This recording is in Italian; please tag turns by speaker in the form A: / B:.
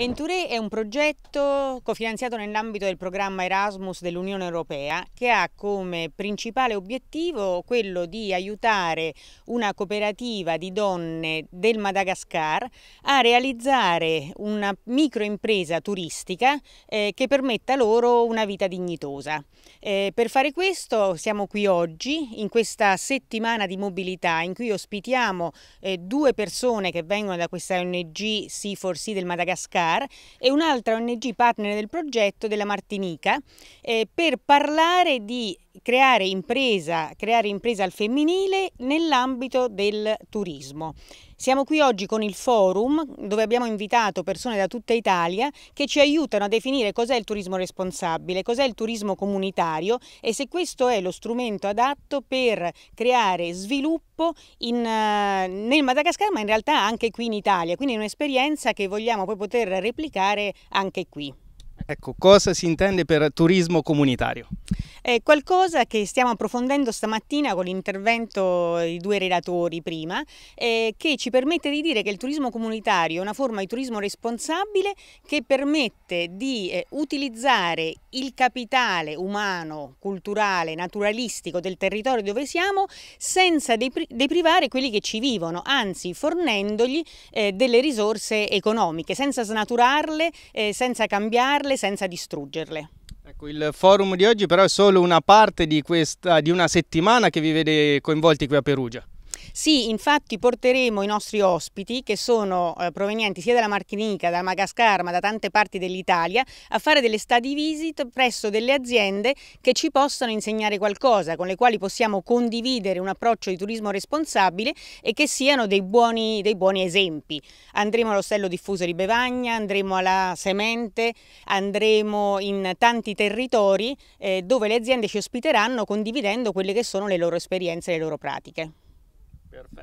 A: Enture è un progetto cofinanziato nell'ambito del programma Erasmus dell'Unione Europea che ha come principale obiettivo quello di aiutare una cooperativa di donne del Madagascar a realizzare una microimpresa turistica eh, che permetta loro una vita dignitosa. Eh, per fare questo siamo qui oggi in questa settimana di mobilità in cui ospitiamo eh, due persone che vengono da questa ONG sea 4 c del Madagascar Star e un'altra ONG partner del progetto della Martinica eh, per parlare di creare impresa, creare impresa al femminile nell'ambito del turismo. Siamo qui oggi con il forum dove abbiamo invitato persone da tutta Italia che ci aiutano a definire cos'è il turismo responsabile, cos'è il turismo comunitario e se questo è lo strumento adatto per creare sviluppo in, eh, nel Madagascar ma in realtà anche qui in Italia. Quindi è un'esperienza che vogliamo poi poter replicare anche qui.
B: Ecco, cosa si intende per turismo comunitario?
A: È qualcosa che stiamo approfondendo stamattina con l'intervento dei due relatori prima, eh, che ci permette di dire che il turismo comunitario è una forma di turismo responsabile che permette di eh, utilizzare il capitale umano, culturale, naturalistico del territorio dove siamo senza depri deprivare quelli che ci vivono, anzi fornendogli eh, delle risorse economiche, senza snaturarle, eh, senza cambiarle, senza distruggerle.
B: Ecco, il forum di oggi però è solo una parte di, questa, di una settimana che vi vede coinvolti qui a Perugia.
A: Sì, infatti porteremo i nostri ospiti, che sono eh, provenienti sia dalla Martinica, da Madagascar, ma da tante parti dell'Italia, a fare delle study visit presso delle aziende che ci possano insegnare qualcosa, con le quali possiamo condividere un approccio di turismo responsabile e che siano dei buoni, dei buoni esempi. Andremo all'Ostello Diffuso di Bevagna, andremo alla Semente, andremo in tanti territori eh, dove le aziende ci ospiteranno condividendo quelle che sono le loro esperienze e le loro pratiche.
B: Perfetto.